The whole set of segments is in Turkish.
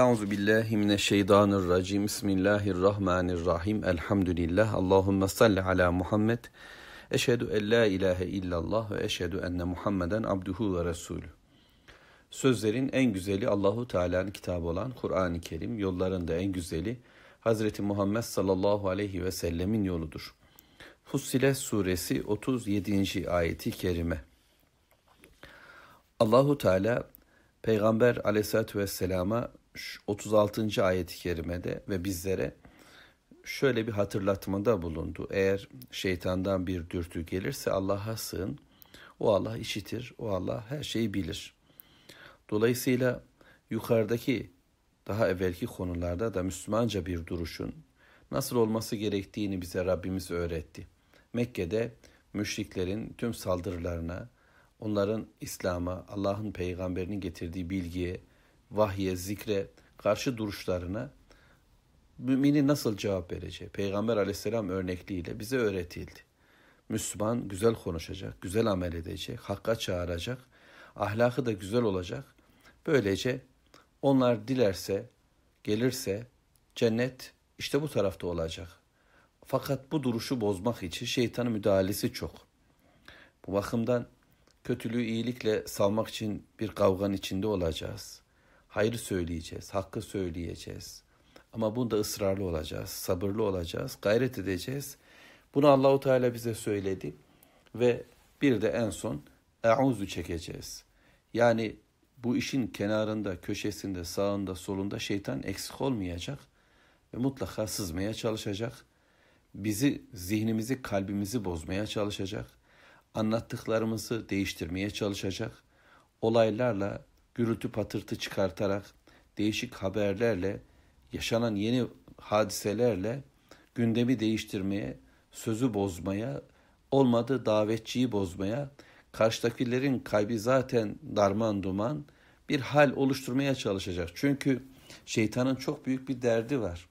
Euzu billahi mineşşeytanirracim. Bismillahirrahmanirrahim. Elhamdülillah. Allahumme salli ala Muhammed. Eşhedü en la ilahe illallah ve eşhedü enne Muhammeden abduhu ve resulü. Sözlerin en güzeli Allahu Teala'nın kitabı olan Kur'an-ı Kerim, yolların da en güzeli Hazreti Muhammed sallallahu aleyhi ve sellemin yoludur. Fussilet suresi 37. ayeti kerime. Allahu Teala Peygamber aleyhissalatü vesselama 36. ayet-i kerimede ve bizlere şöyle bir hatırlatmada bulundu. Eğer şeytandan bir dürtü gelirse Allah'a sığın. O Allah işitir, o Allah her şeyi bilir. Dolayısıyla yukarıdaki daha evvelki konularda da Müslümanca bir duruşun nasıl olması gerektiğini bize Rabbimiz öğretti. Mekke'de müşriklerin tüm saldırılarına, onların İslam'a, Allah'ın peygamberinin getirdiği bilgiye, vahye, zikre karşı duruşlarına mümini nasıl cevap vereceği Peygamber aleyhisselam örnekliğiyle bize öğretildi. Müslüman güzel konuşacak, güzel amel edecek, hakka çağıracak, ahlakı da güzel olacak. Böylece onlar dilerse, gelirse cennet işte bu tarafta olacak. Fakat bu duruşu bozmak için şeytanın müdahalesi çok. Bu bakımdan kötülüğü iyilikle salmak için bir kavganın içinde olacağız. Hayrı söyleyeceğiz, hakkı söyleyeceğiz. Ama bunda ısrarlı olacağız, sabırlı olacağız, gayret edeceğiz. Bunu Allahu Teala bize söyledi ve bir de en son euzu çekeceğiz. Yani bu işin kenarında, köşesinde, sağında, solunda şeytan eksik olmayacak ve mutlaka sızmaya çalışacak. Bizi, zihnimizi, kalbimizi bozmaya çalışacak. Anlattıklarımızı değiştirmeye çalışacak. Olaylarla gürültü patırtı çıkartarak değişik haberlerle yaşanan yeni hadiselerle gündemi değiştirmeye, sözü bozmaya, olmadı davetçiyi bozmaya, karşıdakilerin kalbi zaten darman duman bir hal oluşturmaya çalışacak. Çünkü şeytanın çok büyük bir derdi var.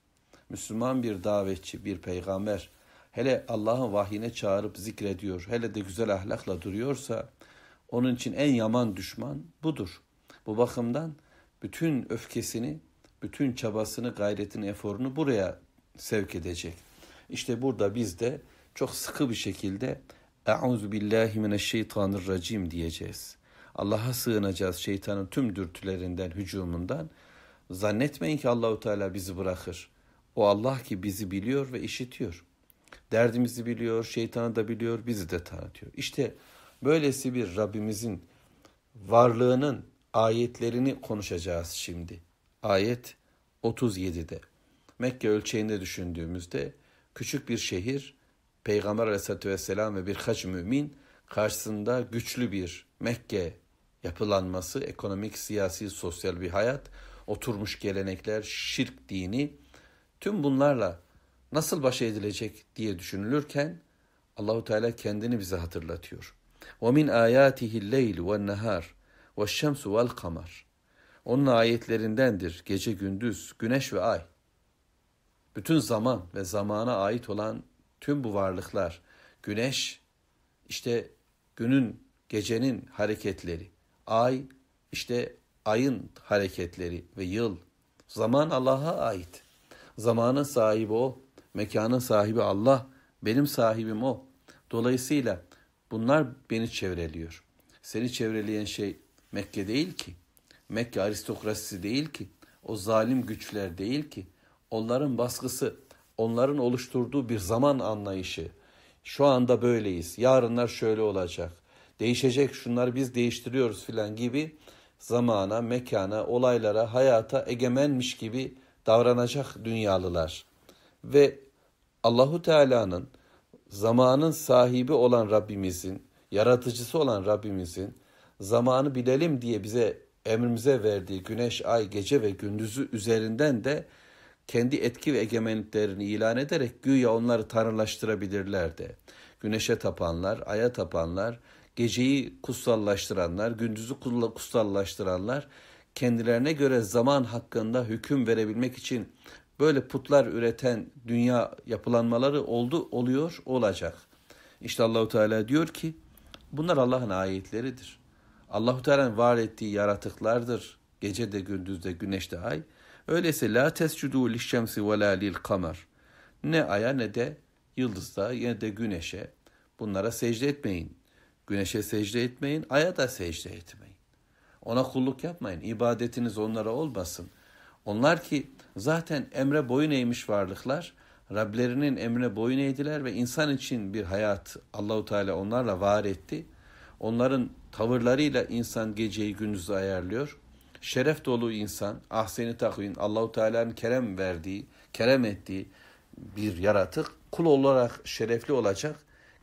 Müslüman bir davetçi, bir peygamber hele Allah'ın vahyine çağırıp zikrediyor, hele de güzel ahlakla duruyorsa onun için en yaman düşman budur. Bu bakımdan bütün öfkesini, bütün çabasını, gayretini, eforunu buraya sevk edecek. İşte burada biz de çok sıkı bir şekilde Euzu billahi mineşşeytanirracim diyeceğiz. Allah'a sığınacağız şeytanın tüm dürtülerinden, hücumundan. Zannetmeyin ki Allahu Teala bizi bırakır. O Allah ki bizi biliyor ve işitiyor. Derdimizi biliyor, şeytanı da biliyor, bizi de tanıtıyor. İşte böylesi bir Rabbimizin varlığının ayetlerini konuşacağız şimdi. Ayet 37'de. Mekke ölçeğinde düşündüğümüzde küçük bir şehir, Peygamber aleyhissalatü vesselam ve birkaç mümin karşısında güçlü bir Mekke yapılanması, ekonomik, siyasi, sosyal bir hayat, oturmuş gelenekler, şirk dini, tüm bunlarla nasıl baş edilecek diye düşünülürken Allahu Teala kendini bize hatırlatıyor. Ve min ayatihi leyl ve nehar. Ve şemsu vel kamar. Onun ayetlerindendir gece gündüz, güneş ve ay. Bütün zaman ve zamana ait olan tüm bu varlıklar, güneş işte günün, gecenin hareketleri, ay işte ayın hareketleri ve yıl. Zaman Allah'a ait. Zamanın sahibi o, mekanın sahibi Allah, benim sahibim o. Dolayısıyla bunlar beni çevreliyor. Seni çevreleyen şey Mekke değil ki. Mekke aristokrasisi değil ki. O zalim güçler değil ki. Onların baskısı, onların oluşturduğu bir zaman anlayışı. Şu anda böyleyiz. Yarınlar şöyle olacak. Değişecek şunları biz değiştiriyoruz filan gibi zamana, mekana, olaylara, hayata egemenmiş gibi davranacak dünyalılar. Ve Allahu Teala'nın zamanın sahibi olan Rabbimizin, yaratıcısı olan Rabbimizin zamanı bilelim diye bize emrimize verdiği güneş, ay, gece ve gündüzü üzerinden de kendi etki ve egemenliklerini ilan ederek güya onları tanrılaştırabilirlerdi. Güneşe tapanlar, aya tapanlar, geceyi kutsallaştıranlar, gündüzü kutsallaştıranlar kendilerine göre zaman hakkında hüküm verebilmek için böyle putlar üreten dünya yapılanmaları oldu oluyor olacak. İşte Allahu Teala diyor ki bunlar Allah'ın ayetleridir. Allahu Teala'nın var ettiği yaratıklardır. Gece de gündüz de güneş de ay. Öyleyse la tescudu lişşemsi ve la lil kamer. Ne aya ne de yıldızda ne de güneşe. Bunlara secde etmeyin. Güneşe secde etmeyin, aya da secde etmeyin. Ona kulluk yapmayın. İbadetiniz onlara olmasın. Onlar ki zaten emre boyun eğmiş varlıklar, Rablerinin emrine boyun eğdiler ve insan için bir hayat Allahu Teala onlarla var etti.'' Onların tavırlarıyla insan geceyi gündüzü ayarlıyor. Şeref dolu insan, ahseni takvin, Allahu Teala'nın kerem verdiği, kerem ettiği bir yaratık kul olarak şerefli olacak.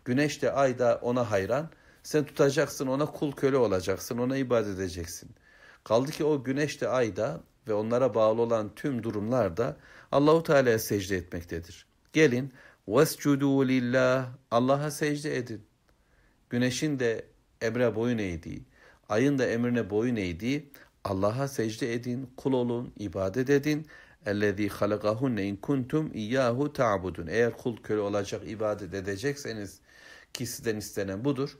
Güneş de ay da ona hayran. Sen tutacaksın ona kul köle olacaksın, ona ibadet edeceksin. Kaldı ki o güneş de ay da ve onlara bağlı olan tüm durumlarda Allahu Teala'ya secde etmektedir. Gelin vescudu lillah Allah'a secde edin. Güneşin de emre boyun eğdiği, ayın da emrine boyun eğdiği, Allah'a secde edin, kul olun, ibadet edin. اَلَّذ۪ي خَلَقَهُنَّ اِنْ كُنْتُمْ اِيَّاهُ تَعْبُدُونَ Eğer kul köle olacak, ibadet edecekseniz ki sizden istenen budur.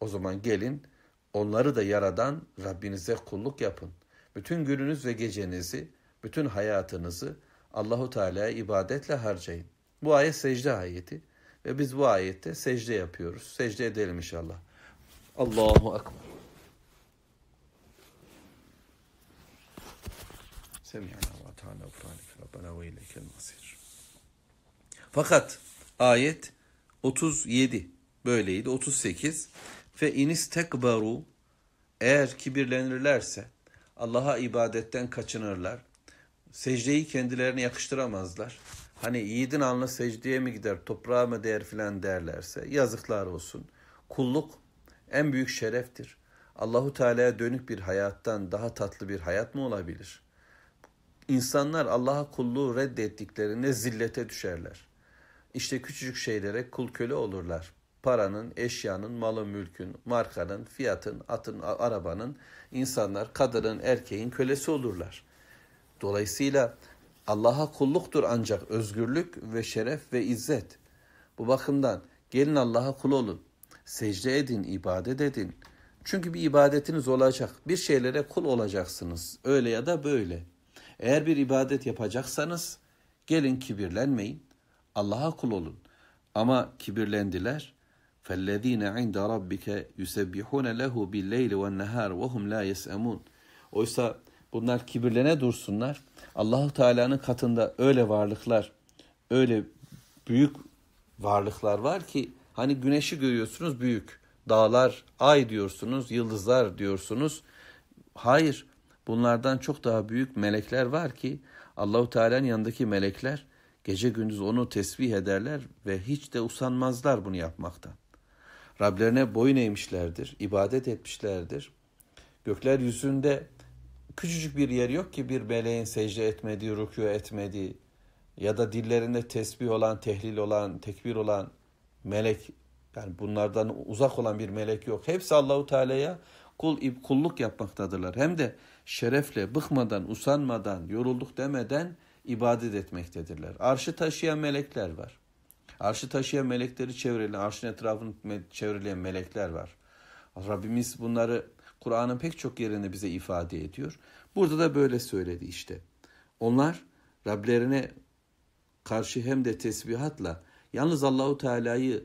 O zaman gelin onları da yaradan Rabbinize kulluk yapın. Bütün gününüz ve gecenizi, bütün hayatınızı Allahu Teala'ya ibadetle harcayın. Bu ayet secde ayeti ve biz bu ayette secde yapıyoruz. Secde edelim inşallah. Allahu akbar. Semihana ve ta'ala ufranik Rabbena ve ileykel masir. Fakat ayet 37 böyleydi. 38 ve tekbaru eğer kibirlenirlerse Allah'a ibadetten kaçınırlar. Secdeyi kendilerine yakıştıramazlar. Hani yiğidin alnı secdeye mi gider, toprağa mı değer filan derlerse yazıklar olsun. Kulluk en büyük şereftir. Allahu Teala'ya dönük bir hayattan daha tatlı bir hayat mı olabilir? İnsanlar Allah'a kulluğu reddettiklerinde zillete düşerler. İşte küçücük şeylere kul köle olurlar. Paranın, eşyanın, malın, mülkün, markanın, fiyatın, atın, arabanın, insanlar kadının, erkeğin kölesi olurlar. Dolayısıyla Allah'a kulluktur ancak özgürlük ve şeref ve izzet. Bu bakımdan gelin Allah'a kul olun secde edin, ibadet edin. Çünkü bir ibadetiniz olacak. Bir şeylere kul olacaksınız. Öyle ya da böyle. Eğer bir ibadet yapacaksanız gelin kibirlenmeyin. Allah'a kul olun. Ama kibirlendiler. فَالَّذ۪ينَ عِنْدَ رَبِّكَ يُسَبِّحُونَ لَهُ بِاللَّيْلِ وَالنَّهَارِ وَهُمْ لَا يَسْأَمُونَ Oysa bunlar kibirlene dursunlar. Allahu Teala'nın katında öyle varlıklar, öyle büyük varlıklar var ki Hani güneşi görüyorsunuz büyük. Dağlar ay diyorsunuz, yıldızlar diyorsunuz. Hayır. Bunlardan çok daha büyük melekler var ki Allahu Teala'nın yanındaki melekler gece gündüz onu tesbih ederler ve hiç de usanmazlar bunu yapmaktan. Rablerine boyun eğmişlerdir, ibadet etmişlerdir. Gökler yüzünde küçücük bir yer yok ki bir meleğin secde etmediği, rükû etmediği ya da dillerinde tesbih olan, tehlil olan, tekbir olan melek yani bunlardan uzak olan bir melek yok. Hepsi Allahu Teala'ya kul kulluk yapmaktadırlar. Hem de şerefle, bıkmadan, usanmadan, yorulduk demeden ibadet etmektedirler. Arşı taşıyan melekler var. Arşı taşıyan melekleri çevreleyen, arşın etrafını çevreleyen melekler var. Rabbimiz bunları Kur'an'ın pek çok yerinde bize ifade ediyor. Burada da böyle söyledi işte. Onlar Rablerine karşı hem de tesbihatla Yalnız Allahu Teala'yı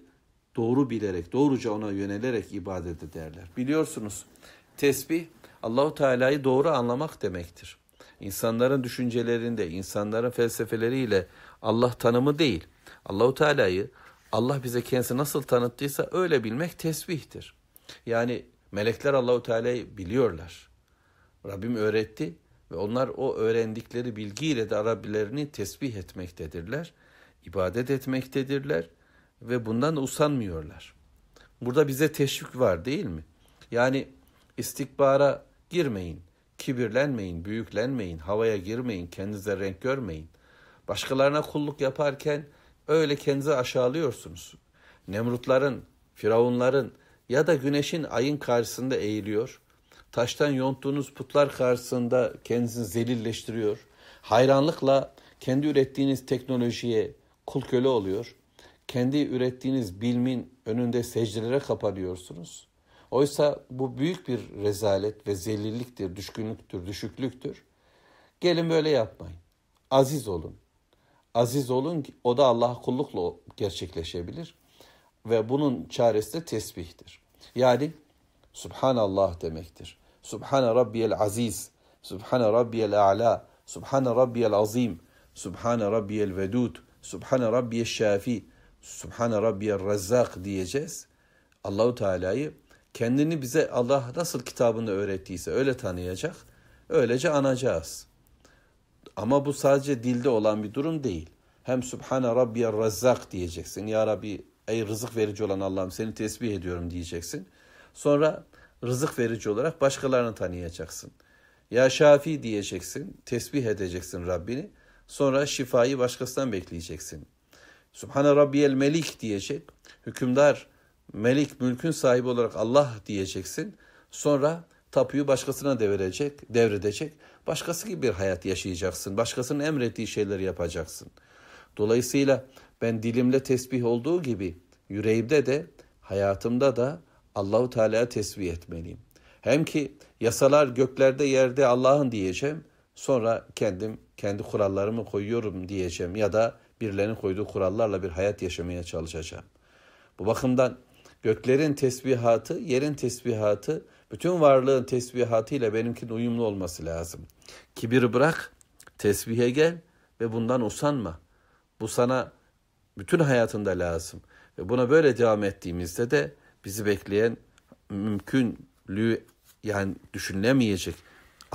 doğru bilerek, doğruca ona yönelerek ibadet ederler. Biliyorsunuz tesbih Allahu Teala'yı doğru anlamak demektir. İnsanların düşüncelerinde, insanların felsefeleriyle Allah tanımı değil. Allahu Teala'yı Allah bize kendisi nasıl tanıttıysa öyle bilmek tesbihtir. Yani melekler Allahu Teala'yı biliyorlar. Rabbim öğretti ve onlar o öğrendikleri bilgiyle de Rabbilerini tesbih etmektedirler ibadet etmektedirler ve bundan usanmıyorlar. Burada bize teşvik var değil mi? Yani istikbara girmeyin, kibirlenmeyin, büyüklenmeyin, havaya girmeyin, kendinize renk görmeyin. Başkalarına kulluk yaparken öyle kendinizi aşağılıyorsunuz. Nemrutların, firavunların ya da güneşin ayın karşısında eğiliyor. Taştan yonttuğunuz putlar karşısında kendinizi zelilleştiriyor. Hayranlıkla kendi ürettiğiniz teknolojiye, kul köle oluyor. Kendi ürettiğiniz bilimin önünde secdelere kapanıyorsunuz. Oysa bu büyük bir rezalet ve zelilliktir, düşkünlüktür, düşüklüktür. Gelin böyle yapmayın. Aziz olun. Aziz olun ki o da Allah'a kullukla gerçekleşebilir. Ve bunun çaresi de tesbihtir. Yani Subhanallah demektir. Subhane Rabbiyel Aziz, Subhane Rabbiyel A'la, Subhane Rabbiyel Azim, Subhane Rabbiyel Vedud, Subhane Rabbiye Şafi, Subhane Rabbiye Rezzak diyeceğiz. Allahu Teala'yı kendini bize Allah nasıl kitabını öğrettiyse öyle tanıyacak. Öylece anacağız. Ama bu sadece dilde olan bir durum değil. Hem Subhane Rabbiye Rezzak diyeceksin. Ya Rabbi ey rızık verici olan Allah'ım seni tesbih ediyorum diyeceksin. Sonra rızık verici olarak başkalarını tanıyacaksın. Ya Şafi diyeceksin, tesbih edeceksin Rabbini. Sonra şifayı başkasından bekleyeceksin. Subhane Rabbiyel Melik diyecek. Hükümdar, Melik, mülkün sahibi olarak Allah diyeceksin. Sonra tapuyu başkasına devirecek, devredecek. Başkası gibi bir hayat yaşayacaksın. Başkasının emrettiği şeyleri yapacaksın. Dolayısıyla ben dilimle tesbih olduğu gibi yüreğimde de hayatımda da Allahu Teala'ya tesbih etmeliyim. Hem ki yasalar göklerde yerde Allah'ın diyeceğim. Sonra kendim kendi kurallarımı koyuyorum diyeceğim ya da birilerinin koyduğu kurallarla bir hayat yaşamaya çalışacağım. Bu bakımdan göklerin tesbihatı, yerin tesbihatı, bütün varlığın tesbihatıyla benimkin uyumlu olması lazım. Kibiri bırak, tesbihe gel ve bundan usanma. Bu sana bütün hayatında lazım. Ve buna böyle devam ettiğimizde de bizi bekleyen mümkünlüğü yani düşünülemeyecek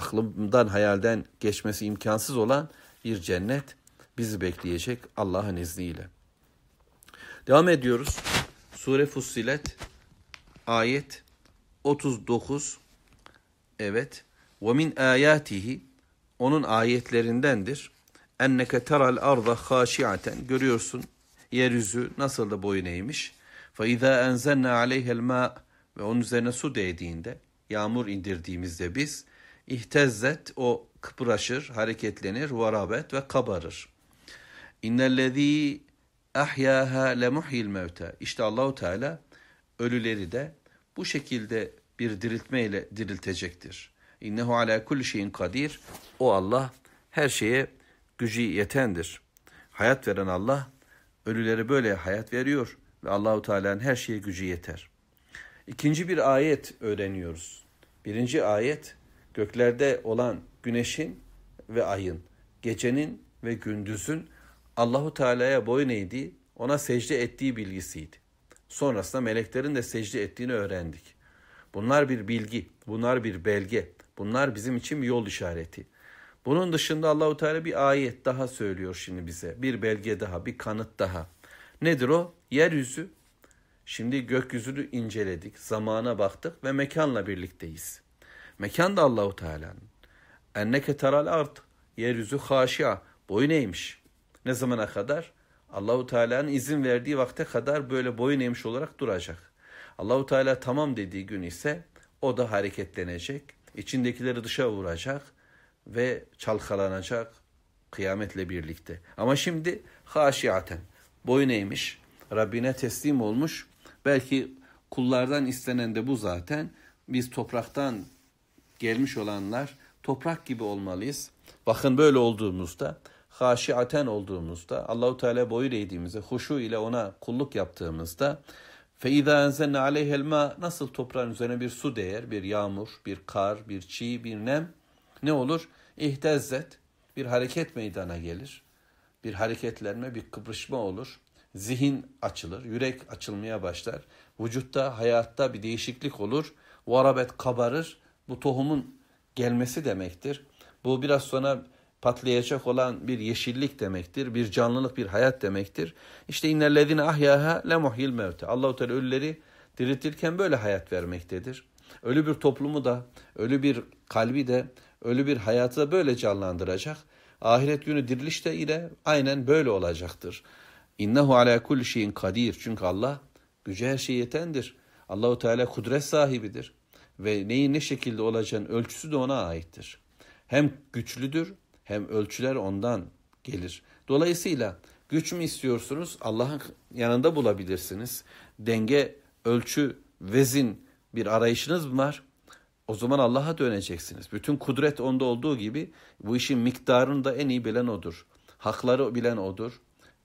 aklımdan hayalden geçmesi imkansız olan bir cennet bizi bekleyecek Allah'ın izniyle. Devam ediyoruz. Sure Fussilet ayet 39 evet ve min ayatihi onun ayetlerindendir. Enneke teral arda haşiaten görüyorsun yeryüzü nasıl da boyun eğmiş. Fe izâ enzenna aleyhel mâ ve onun üzerine su değdiğinde yağmur indirdiğimizde biz İhtezzet o kıpraşır, hareketlenir, varabet ve kabarır. İnnellezî ahyaha lemuhyil mevte. İşte Allahu Teala ölüleri de bu şekilde bir diriltmeyle diriltecektir. İnnehu ala kulli şeyin kadir. O Allah her şeye gücü yetendir. Hayat veren Allah ölüleri böyle hayat veriyor ve Allahu Teala'nın her şeye gücü yeter. İkinci bir ayet öğreniyoruz. Birinci ayet göklerde olan güneşin ve ayın, gecenin ve gündüzün Allahu Teala'ya boyun eğdiği, ona secde ettiği bilgisiydi. Sonrasında meleklerin de secde ettiğini öğrendik. Bunlar bir bilgi, bunlar bir belge, bunlar bizim için bir yol işareti. Bunun dışında Allahu Teala bir ayet daha söylüyor şimdi bize. Bir belge daha, bir kanıt daha. Nedir o? Yeryüzü. Şimdi gökyüzünü inceledik, zamana baktık ve mekanla birlikteyiz. Mekan da Allahu Teala'nın. Enneke teral art, Yeryüzü haşia. Boyun eğmiş. Ne zamana kadar? Allahu Teala'nın izin verdiği vakte kadar böyle boyun eğmiş olarak duracak. Allahu Teala tamam dediği gün ise o da hareketlenecek, içindekileri dışa vuracak ve çalkalanacak kıyametle birlikte. Ama şimdi haşiaten boyun eğmiş, Rabbine teslim olmuş. Belki kullardan istenen de bu zaten. Biz topraktan gelmiş olanlar toprak gibi olmalıyız. Bakın böyle olduğumuzda, haşiaten olduğumuzda, Allahu Teala boyun eğdiğimizde, huşu ile ona kulluk yaptığımızda فَاِذَا اَنْزَلْنَا عَلَيْهَ الْمَا Nasıl toprağın üzerine bir su değer, bir yağmur, bir kar, bir çiğ, bir nem ne olur? İhtezzet, bir hareket meydana gelir. Bir hareketlenme, bir kıpırışma olur. Zihin açılır, yürek açılmaya başlar. Vücutta, hayatta bir değişiklik olur. Varabet kabarır bu tohumun gelmesi demektir. Bu biraz sonra patlayacak olan bir yeşillik demektir. Bir canlılık, bir hayat demektir. İşte innellezine ahyaha le muhyil mevte. Allahu Teala ölüleri diriltirken böyle hayat vermektedir. Ölü bir toplumu da, ölü bir kalbi de, ölü bir hayatı da böyle canlandıracak. Ahiret günü diriliş de ile aynen böyle olacaktır. İnnehu ala kulli şeyin kadir. Çünkü Allah güce her şeye yetendir. Allahu Teala kudret sahibidir ve neyin ne şekilde olacağının ölçüsü de ona aittir. Hem güçlüdür hem ölçüler ondan gelir. Dolayısıyla güç mü istiyorsunuz? Allah'ın yanında bulabilirsiniz. Denge, ölçü, vezin bir arayışınız mı var? O zaman Allah'a döneceksiniz. Bütün kudret onda olduğu gibi bu işin miktarını da en iyi bilen odur. Hakları bilen odur.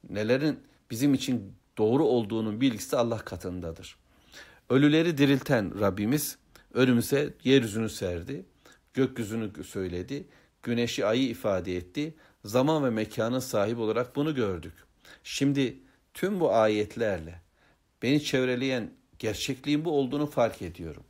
Nelerin bizim için doğru olduğunun bilgisi Allah katındadır. Ölüleri dirilten Rabbimiz Önümüze yeryüzünü serdi, gökyüzünü söyledi, güneşi ayı ifade etti. Zaman ve mekanın sahibi olarak bunu gördük. Şimdi tüm bu ayetlerle beni çevreleyen gerçekliğin bu olduğunu fark ediyorum.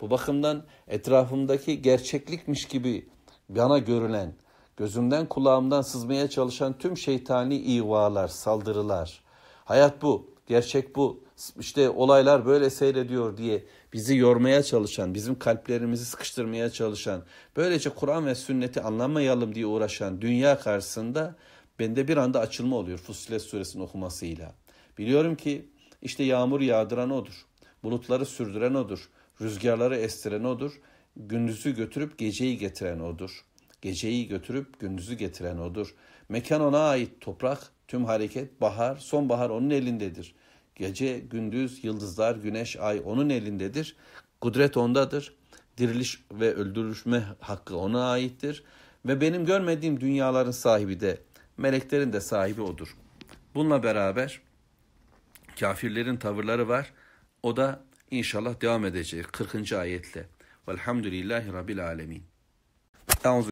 Bu bakımdan etrafımdaki gerçeklikmiş gibi bana görülen, gözümden kulağımdan sızmaya çalışan tüm şeytani ivalar, saldırılar. Hayat bu, gerçek bu işte olaylar böyle seyrediyor diye bizi yormaya çalışan, bizim kalplerimizi sıkıştırmaya çalışan, böylece Kur'an ve sünneti anlamayalım diye uğraşan dünya karşısında bende bir anda açılma oluyor Fussilet suresinin okumasıyla. Biliyorum ki işte yağmur yağdıran odur, bulutları sürdüren odur, rüzgarları estiren odur, gündüzü götürüp geceyi getiren odur. Geceyi götürüp gündüzü getiren odur. Mekan ona ait toprak, tüm hareket, bahar, sonbahar onun elindedir. Gece, gündüz, yıldızlar, güneş, ay onun elindedir. Kudret ondadır. Diriliş ve öldürülme hakkı ona aittir. Ve benim görmediğim dünyaların sahibi de, meleklerin de sahibi odur. Bununla beraber kafirlerin tavırları var. O da inşallah devam edecek 40. ayetle. Velhamdülillahi Rabbil Alemin.